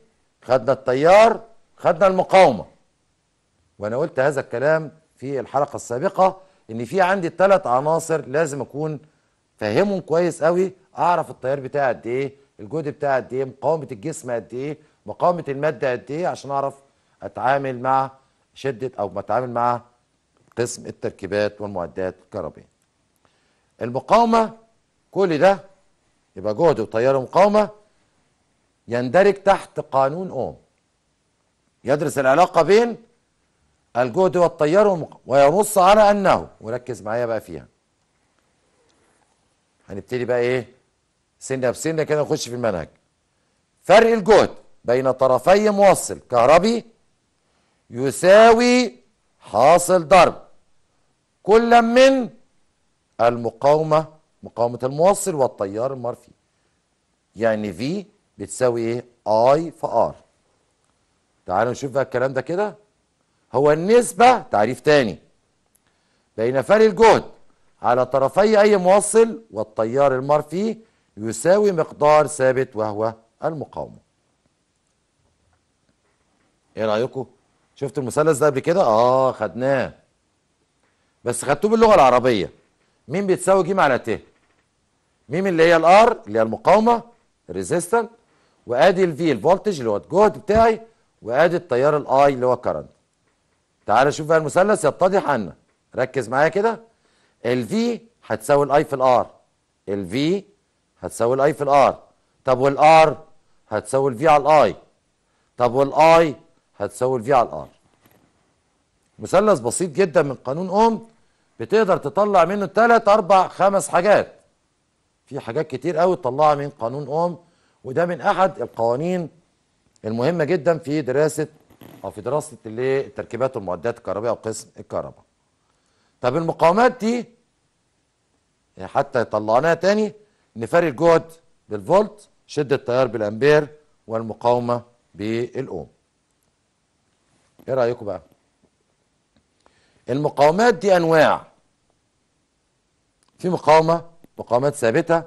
خدنا التيار خدنا المقاومة وأنا قلت هذا الكلام في الحلقة السابقة إن في عندي ثلاث عناصر لازم أكون فاهمهم كويس قوي أعرف التيار بتاعي قد إيه الجهد بتاعي قد إيه مقاومة الجسم قد إيه مقاومة المادة قد إيه عشان أعرف أتعامل مع شدة أو أتعامل مع قسم التركيبات والمعدات الكهربية المقاومة كل ده يبقى جهد وتيار ومقاومة يندرج تحت قانون اوم يدرس العلاقه بين الجهد والتيار وينص على انه وركز معايا بقى فيها هنبتدي بقى ايه سنه بسنه كده نخش في المنهج فرق الجهد بين طرفي موصل كهربي يساوي حاصل ضرب كل من المقاومه مقاومه الموصل والتيار المرفي يعني في بتساوي ايه اي في ار تعالوا نشوف بقى الكلام ده كده هو النسبه تعريف تاني بين فرق الجهد على طرفي اي موصل والتيار المرفي يساوي مقدار ثابت وهو المقاومه ايه رايكم شفت المثلث ده قبل كده اه خدناه بس خدتوه باللغه العربيه مين بتساوي ج على ت ميم اللي هي الار اللي هي المقاومه ريزيستنت وادي الفي الفولتج اللي هو الجهد بتاعي وادي التيار الاي اللي هو الكرنت تعال شوف بقى المثلث يتضح عنا ركز معايا كده الفي هتساوي الاي في الار الفي هتساوي الاي في الار طب والار هتساوي الفي على الاي طب والاي هتساوي الفي على الار مثلث بسيط جدا من قانون اوم بتقدر تطلع منه 3 4 5 حاجات في حاجات كتير قوي تطلعها من قانون اوم وده من احد القوانين المهمه جدا في دراسه او في دراسه التركيبات والمعدات الكهربائيه او قسم الكهرباء. طب المقاومات دي حتى طلعناها تاني نفرق الجهد بالفولت شده التيار بالامبير والمقاومه بالاوم. ايه رايكم بقى؟ المقاومات دي انواع في مقاومه مقاومات ثابته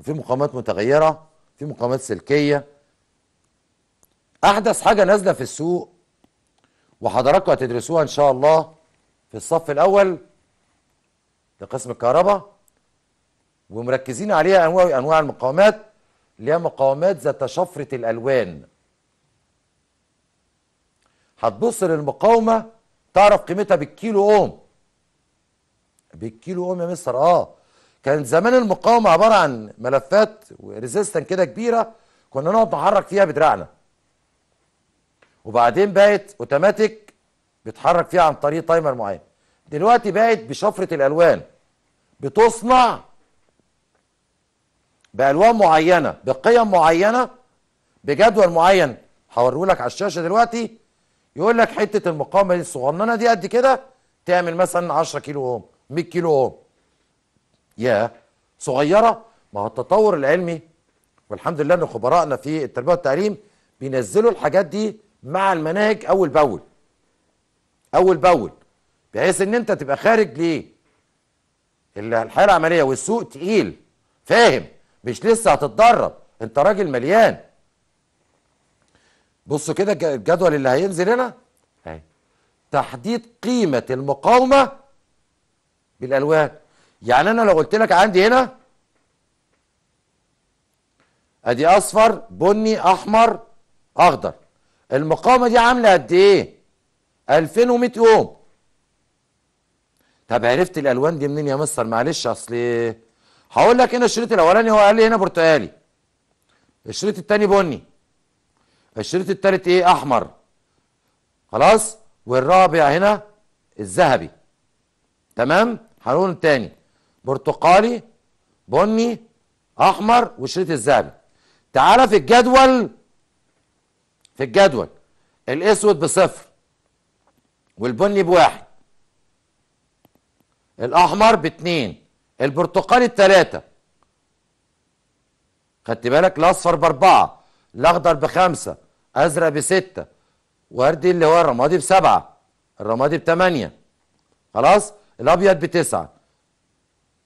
وفي مقاومات متغيره في مقاومات سلكيه احدث حاجه نازله في السوق وحضراتكم هتدرسوها ان شاء الله في الصف الاول لقسم الكهرباء ومركزين عليها انواع انواع المقاومات اللي هي مقاومات ذات شفره الالوان هتبص للمقاومه تعرف قيمتها بالكيلو اوم بالكيلو اوم يا مستر اه كان زمان المقاومه عباره عن ملفات وريزيستن كده كبيره كنا نقعد نحرك فيها بدراعنا وبعدين بقت اوتوماتيك بيتحرك فيها عن طريق تايمر معين دلوقتي بقت بشفره الالوان بتصنع بالوان معينه بقيم معينه بجدول معين هوريه لك على الشاشه دلوقتي يقول لك حته المقاومه الصغننه دي قد كده تعمل مثلا 10 كيلو اوم 100 كيلو اوم يا صغيرة ما هو التطور العلمي والحمد لله ان خبرائنا في التربية والتعليم بينزلوا الحاجات دي مع المناهج اول باول اول باول بحيث ان انت تبقى خارج ليه الحياة العملية والسوق تقيل فاهم مش لسه هتتدرب انت راجل مليان بصوا كده الجدول اللي هينزل هنا تحديد قيمة المقاومة بالألوان يعني انا لو قلت لك عندي هنا ادي اصفر بني احمر اخضر المقاومه دي عامله قد ايه 2100 اوم طب عرفت الالوان دي منين يا مستر معلش اصل ايه هقول لك هنا الشريط الاولاني هو قال لي هنا برتقالي الشريط الثاني بني الشريط الثالث ايه احمر خلاص والرابع هنا الذهبي تمام هنقول الثاني برتقالي بني احمر وشريط الذهبي تعالى في الجدول في الجدول الاسود بصفر والبني بواحد الاحمر باتنين البرتقالي التلاتة خدت بالك الاصفر باربعه الاخضر بخمسه ازرق بسته وردي اللي هو الرمادي بسبعه الرمادي بثمانيه خلاص الابيض بتسعه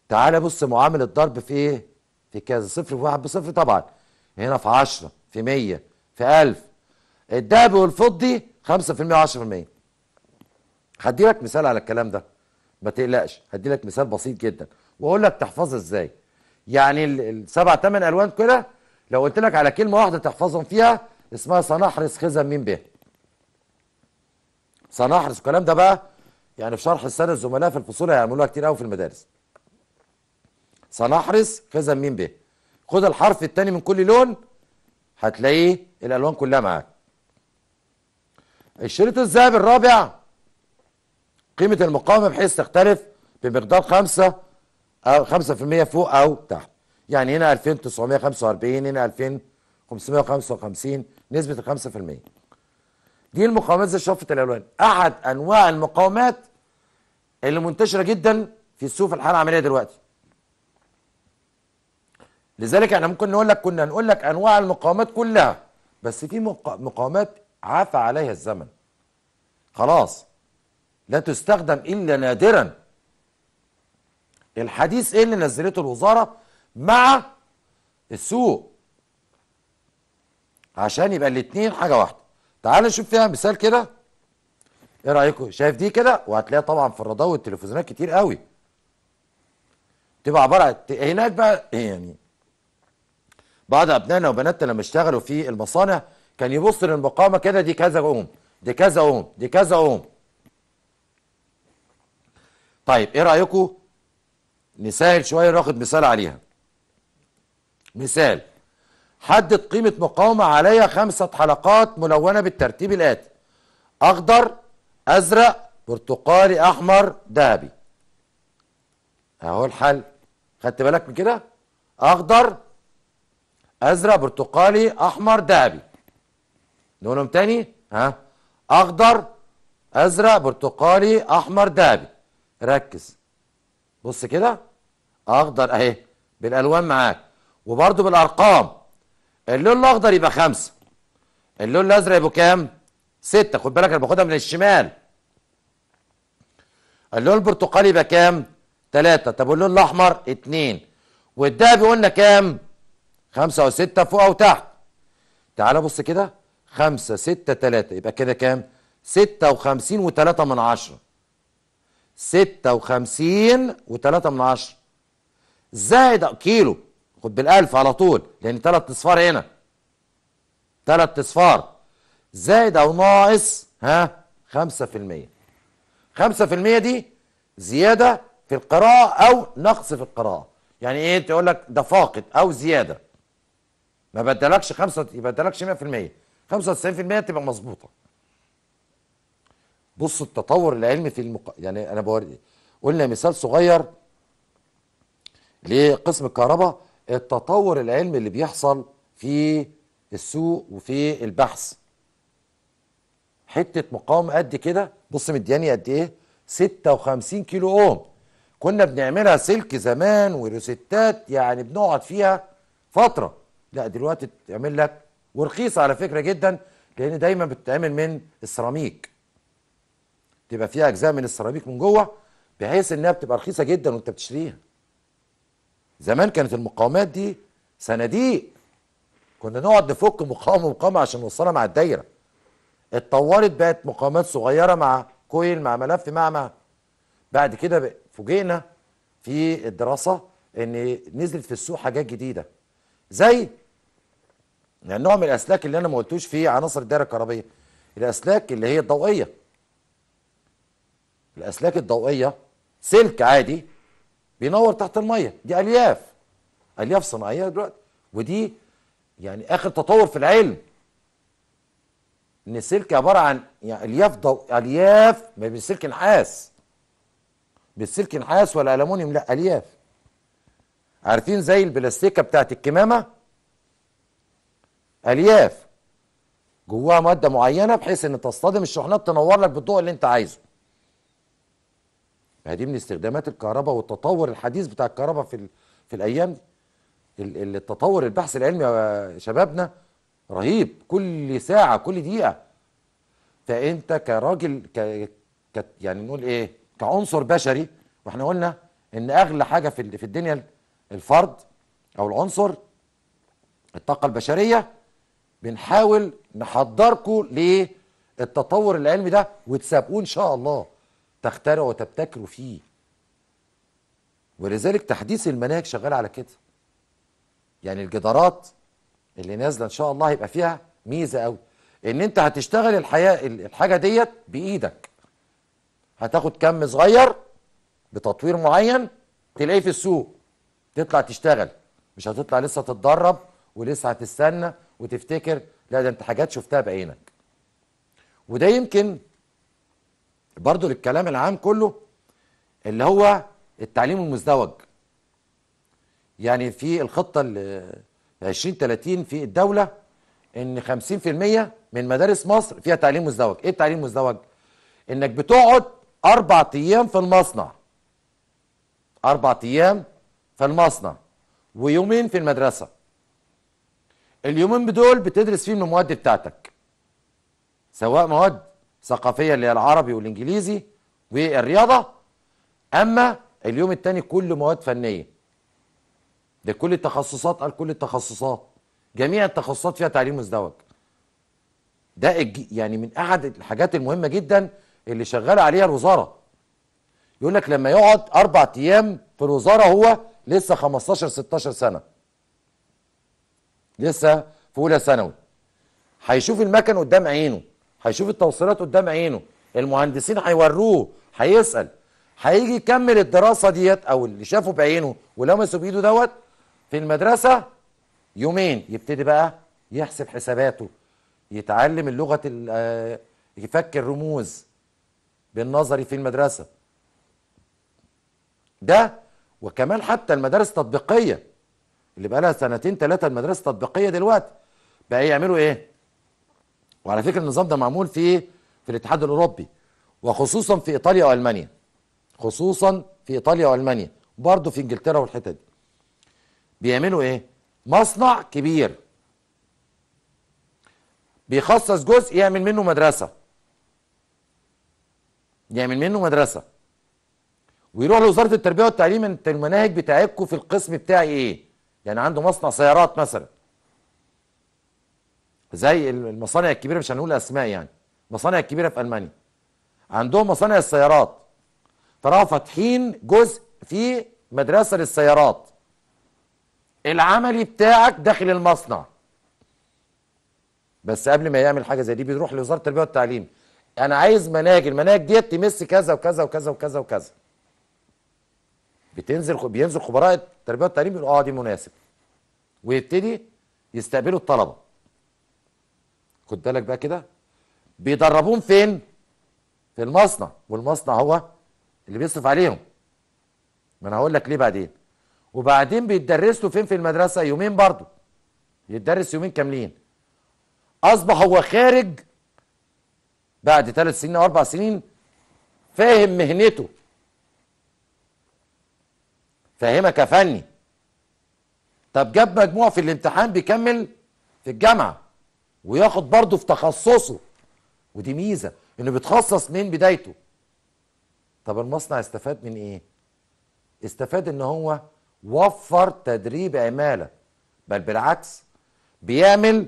تعال بص معامل الضرب في ايه في كذا صفر في واحد بصفر طبعا هنا في 10 في 100 في 1000 الذهب والفضي 5% و10% هدي لك مثال على الكلام ده ما تقلقش هدي لك مثال بسيط جدا واقول لك تحفظها ازاي يعني السبع ثمان الوان كده لو قلت لك على كلمه واحده تحفظهم فيها اسمها سنحرص خزا مين به سنحرص الكلام ده بقى يعني في شرح السنه الزملاء في الفصول هيعملوها كتير قوي في المدارس سنحرص كزمين به خد الحرف الثاني من كل لون هتلاقيه الالوان كلها معاك الشريط الذهب الرابع قيمة المقاومة بحيث تختلف بمقدار 5 أو 5% فوق أو تحت يعني هنا 2945 هنا 2555 نسبة 5% دي المقاومات زي شفت الألوان أحد أنواع المقاومات اللي منتشرة جدا في السوق في الحالة العملية دلوقتي لذلك احنا ممكن نقول لك كنا نقول لك انواع المقاومات كلها بس في مقاومات عفى عليها الزمن خلاص لا تستخدم الا نادرا الحديث ايه اللي نزلته الوزاره مع السوق عشان يبقى الاثنين حاجه واحده تعال نشوف فيها مثال كده ايه رايكم شايف دي كده وهتلاقيها طبعا في الرادار والتلفزيونات كتير قوي تبقى عباره هناك بقى إيه يعني بعض ابنائنا وبناتنا لما اشتغلوا في المصانع كان يبص للمقاومه كده دي كذا اوم دي كذا اوم دي كذا اوم طيب ايه رايكم نسهل شويه ناخد مثال عليها مثال حدد قيمه مقاومه عليها خمسه حلقات ملونه بالترتيب الاتي اخضر ازرق برتقالي احمر ذهبي اهو الحل خدت بالك من كده اخضر ازرق برتقالي احمر ذهبي لونهم تاني ها اخضر ازرق برتقالي احمر ذهبي ركز بص كده اخضر اهي بالالوان معاك وبرده بالارقام اللون الاخضر يبقى خمسه اللون الازرق يبقى كام؟ سته خد بالك انا باخدها من الشمال اللون البرتقالي يبقى كام؟ تلاته طب واللون الاحمر اثنين والذهبي قلنا كام؟ خمسة وستة فوق أو تحت تعال بص كده خمسة ستة تلاتة يبقى كده كام ستة وخمسين وتلاتة من عشرة ستة وخمسين وتلاتة من عشرة زائد كيلو خد بالألف على طول لأن تلات أصفار هنا تلات أصفار زائد أو ناقص ها خمسة في المية خمسة في المية دي زيادة في القراءة أو نقص في القراءة يعني إيه تقول لك ده فاقد أو زيادة ما بدلكش خمسة ما بدلكش 100% 95% تبقى مظبوطه بص التطور العلمي في المق... يعني انا بوري قلنا مثال صغير لقسم الكهرباء التطور العلمي اللي بيحصل في السوق وفي البحث حته مقاومه قد كده بص مدياني قد ايه 56 كيلو اوم كنا بنعملها سلك زمان وروستات يعني بنقعد فيها فتره لا دلوقتي تعمل لك ورخيصه على فكره جدا لان دايما بتتعمل من السيراميك تبقى فيها اجزاء من السيراميك من جوه بحيث انها بتبقى رخيصه جدا وانت بتشتريها زمان كانت المقاومات دي صناديق كنا نقعد نفك مقاومه مقاومه عشان نوصلها مع الدايره اتطورت بقت مقاومات صغيره مع كويل مع ملف مع مع بعد كده فوجئنا في الدراسه ان نزلت في السوق حاجات جديده زي يعني نوع من الاسلاك اللي انا ما قلتوش فيه عناصر الدائره الكهربيه الاسلاك اللي هي الضوئيه الاسلاك الضوئيه سلك عادي بينور تحت الميه دي الياف الياف صناعيه دلوقتي ودي يعني اخر تطور في العلم ان السلك عباره عن يعني الياف ضو... الياف ما بين سلك نحاس بالسلك نحاس ولا الومنيوم لا الياف عارفين زي البلاستيكه بتاعت الكمامه الياف جواها ماده معينه بحيث ان تصطدم الشحنات تنور لك بالضوء اللي انت عايزه ما دي من استخدامات الكهرباء والتطور الحديث بتاع الكهرباء في في الايام دي التطور البحث العلمي يا شبابنا رهيب كل ساعه كل دقيقه فانت كراجل ك... ك... يعني نقول ايه كعنصر بشري واحنا قلنا ان اغلى حاجه في في الدنيا الفرد او العنصر الطاقه البشريه بنحاول نحضركم للتطور العلمي ده وتسابقوه ان شاء الله تخترعوا وتبتكروا فيه ولذلك تحديث المناهج شغال على كده يعني الجدارات اللي نازله ان شاء الله هيبقى فيها ميزه قوي ان انت هتشتغل الحياه الحاجه ديت بايدك هتاخد كم صغير بتطوير معين تلاقيه في السوق تطلع تشتغل مش هتطلع لسه تتدرب ولسه هتستنى وتفتكر لا ده انت حاجات شفتها بعينك وده يمكن برضو للكلام العام كله اللي هو التعليم المزدوج يعني في الخطه ال 20 30 في الدوله ان 50% من مدارس مصر فيها تعليم مزدوج ايه التعليم المزدوج انك بتقعد اربع ايام في المصنع اربع ايام في المصنع ويومين في المدرسة اليومين بدول بتدرس فيهم المواد بتاعتك سواء مواد ثقافية اللي هي العربي والإنجليزي والرياضة أما اليوم التاني كل مواد فنية ده كل التخصصات قال كل التخصصات جميع التخصصات فيها تعليم مزدوج ده يعني من أحد الحاجات المهمة جدا اللي شغالة عليها الوزارة يقول لك لما يقعد أربع أيام في الوزارة هو لسه 15 16 سنه لسه في اولى ثانوي هيشوف المكن قدام عينه هيشوف التوصيلات قدام عينه المهندسين هيوروه هيسال هيجي يكمل الدراسه ديت او اللي شافه بعينه ولمسه بايده دوت في المدرسه يومين يبتدي بقى يحسب حساباته يتعلم اللغه آه، يفك الرموز بالنظري في المدرسه ده وكمان حتى المدارس التطبيقيه اللي بقى لها سنتين ثلاثه المدارس التطبيقيه دلوقتي بقى يعملوا ايه؟ وعلى فكره النظام ده معمول في في الاتحاد الاوروبي وخصوصا في ايطاليا والمانيا خصوصا في ايطاليا والمانيا برضه في انجلترا والحتت دي بيعملوا ايه؟ مصنع كبير بيخصص جزء يعمل منه مدرسه يعمل منه مدرسه ويروح لوزاره التربيه والتعليم انت المناهج بتاعتكم في القسم بتاعي ايه؟ يعني عنده مصنع سيارات مثلا زي المصانع الكبيره مش هنقول اسماء يعني المصانع الكبيره في المانيا عندهم مصانع السيارات فراحوا فاتحين جزء في مدرسه للسيارات العملي بتاعك داخل المصنع بس قبل ما يعمل حاجه زي دي بيروح لوزاره التربيه والتعليم انا عايز مناهج المناهج ديت تمس كذا وكذا وكذا وكذا وكذا بتنزل بينزل خبراء التربيه والتعليم يقولوا اه دي مناسب ويبتدي يستقبلوا الطلبه خد بالك بقى كده بيدربوهم فين في المصنع والمصنع هو اللي بيصرف عليهم ما انا هقول لك ليه بعدين وبعدين بيتدرس له فين في المدرسه يومين برضه يتدرس يومين كاملين اصبح هو خارج بعد ثلاث سنين او اربع سنين فاهم مهنته فاهمك يا فني طب جاب مجموع في الامتحان بيكمل في الجامعه وياخد برضه في تخصصه ودي ميزه انه بيتخصص من بدايته طب المصنع استفاد من ايه استفاد ان هو وفر تدريب عماله بل بالعكس بيعمل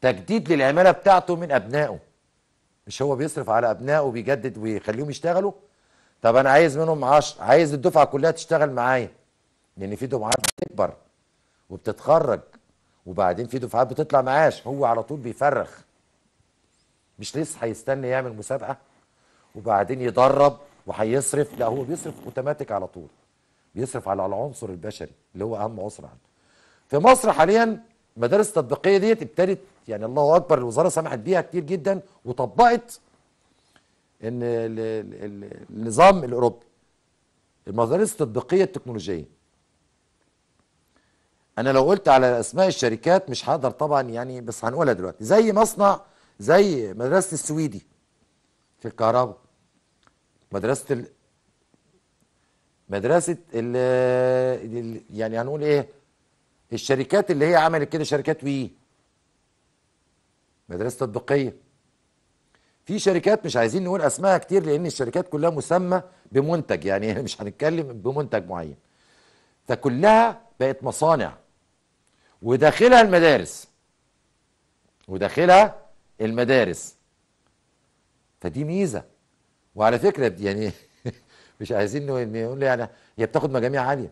تجديد للعماله بتاعته من ابنائه مش هو بيصرف على ابنائه وبيجدد ويخليهم يشتغلوا طب انا عايز منهم 10 عايز الدفعه كلها تشتغل معايا لان في دفعات بتكبر وبتتخرج وبعدين في دفعات بتطلع معاش هو على طول بيفرغ مش لسه هيستنى يعمل مسابقه وبعدين يدرب وهيصرف لا هو بيصرف اوتوماتيك على طول بيصرف على العنصر البشري اللي هو اهم عنصر عنده في مصر حاليا المدارس التطبيقيه ديت ابتدت يعني الله اكبر الوزاره سمحت بيها كتير جدا وطبقت ان النظام الاوروبي المدارس التطبيقيه التكنولوجيه انا لو قلت على اسماء الشركات مش هقدر طبعا يعني بس هنقولها دلوقتي زي مصنع زي مدرسه السويدي في الكهرباء مدرسه ال... مدرسه ال... ال... يعني هنقول ايه الشركات اللي هي عملت كده شركات وي مدرسه تطبيقيه في شركات مش عايزين نقول اسماء كتير لان الشركات كلها مسمى بمنتج يعني مش هنتكلم بمنتج معين فكلها بقت مصانع وداخلها المدارس وداخلها المدارس فدي ميزه وعلى فكره يعني مش عايزين نقول يعني هي بتاخد مجاميع عاليه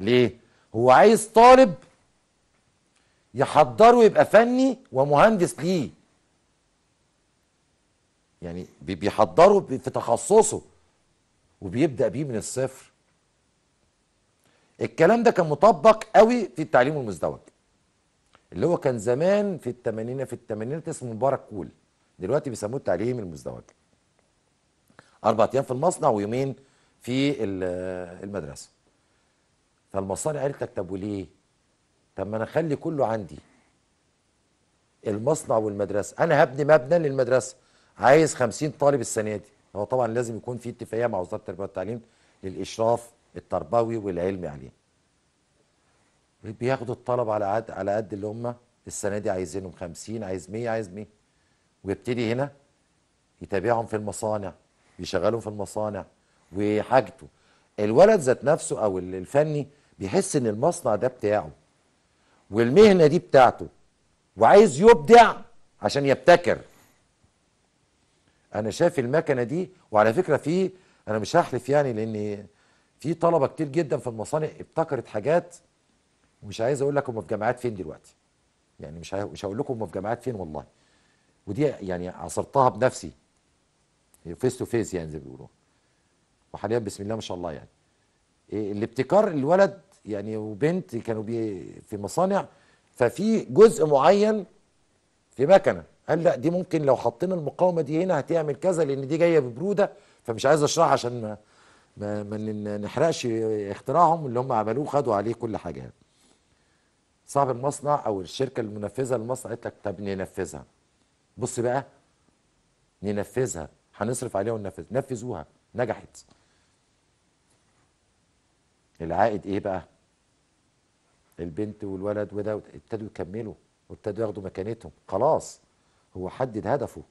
ليه هو عايز طالب يحضره يبقى فني ومهندس ليه يعني بيحضره في تخصصه وبيبدا بيه من الصفر الكلام ده كان مطبق قوي في التعليم المزدوج اللي هو كان زمان في الثمانينات في الثمانينات اسمه مبارك كول دلوقتي بيسموه التعليم المزدوج اربع ايام في المصنع ويومين في المدرسه فالمصانع قالت لك طب وليه طب ما انا اخلي كله عندي المصنع والمدرسه انا هبني مبنى للمدرسه عايز 50 طالب السنه دي هو طبعا لازم يكون في اتفاقيه مع وزاره التربيه والتعليم للاشراف التربوي والعلمي عليه بياخدوا الطلب على قد على قد اللي هم السنه دي عايزينهم 50 عايز 100 عايز 100 ويبتدي هنا يتابعهم في المصانع يشغلهم في المصانع وحاجته الولد ذات نفسه او الفني بيحس ان المصنع ده بتاعه والمهنه دي بتاعته وعايز يبدع عشان يبتكر انا شايف المكنه دي وعلى فكره في انا مش هحلف يعني لان في طلبه كتير جدا في المصانع ابتكرت حاجات ومش عايز اقول لك في جامعات فين دلوقتي يعني مش مش هقول لكم في جامعات فين والله ودي يعني عصرتها بنفسي فيس تو فيس يعني زي ما بيقولوا وحاليا بسم الله ما شاء الله يعني إيه، الابتكار الولد يعني وبنت كانوا بي في مصانع ففي جزء معين في مكنه قال لا دي ممكن لو حطينا المقاومه دي هنا هتعمل كذا لان دي جايه ببروده فمش عايز اشرحها عشان ما ما, ما نحرقش اختراعهم اللي هم عملوه خدوا عليه كل حاجه صاحب المصنع او الشركه المنفذه للمصنع قالت لك طب ننفذها بص بقى ننفذها هنصرف عليها وننفذ نفذوها نجحت العائد ايه بقى البنت والولد وده ابتدوا يكملوا وابتدوا ياخدوا مكانتهم خلاص هو حدد هدفه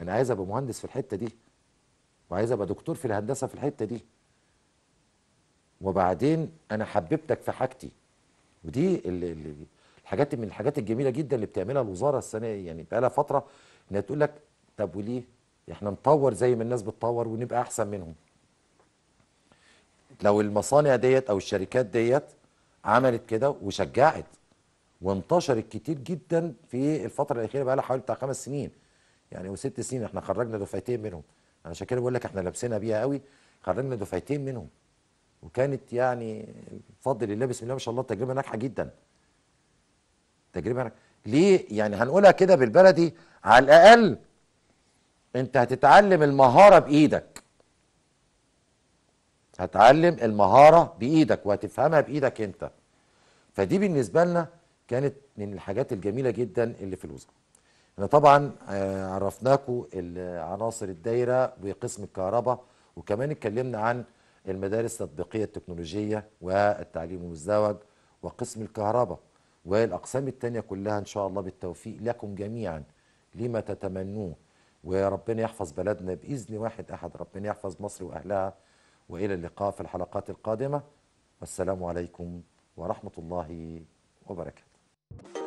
انا عايز ابقى مهندس في الحته دي وعايز ابقى دكتور في الهندسه في الحته دي وبعدين انا حببتك في حاجتي ودي الحاجات من الحاجات الجميله جدا اللي بتعملها الوزاره السنه يعني بقى لها فتره انها تقول لك طب وليه احنا نطور زي ما الناس بتطور ونبقى احسن منهم لو المصانع ديت او الشركات ديت عملت كده وشجعت وانتشرت كتير جدا في الفتره الاخيره بقى لها حوالي بتاع خمس سنين يعني وست سنين احنا خرجنا دفعتين منهم انا عشان كده بقول لك احنا لابسنا بيها قوي خرجنا دفعتين منهم وكانت يعني بفضل الله بسم الله ما شاء الله تجربه ناجحه جدا تجربه ناجحه ليه يعني هنقولها كده بالبلدي على الاقل انت هتتعلم المهاره بايدك هتعلم المهاره بايدك وهتفهمها بايدك انت فدي بالنسبه لنا كانت من الحاجات الجميله جدا اللي في الوزاره احنا طبعا آه، عرفناكم عناصر الدايره وقسم الكهرباء وكمان اتكلمنا عن المدارس التطبيقيه التكنولوجيه والتعليم المزدوج وقسم الكهرباء والاقسام الثانيه كلها ان شاء الله بالتوفيق لكم جميعا لما تتمنوه وربنا يحفظ بلدنا باذن واحد احد ربنا يحفظ مصر واهلها والى اللقاء في الحلقات القادمه والسلام عليكم ورحمه الله وبركاته you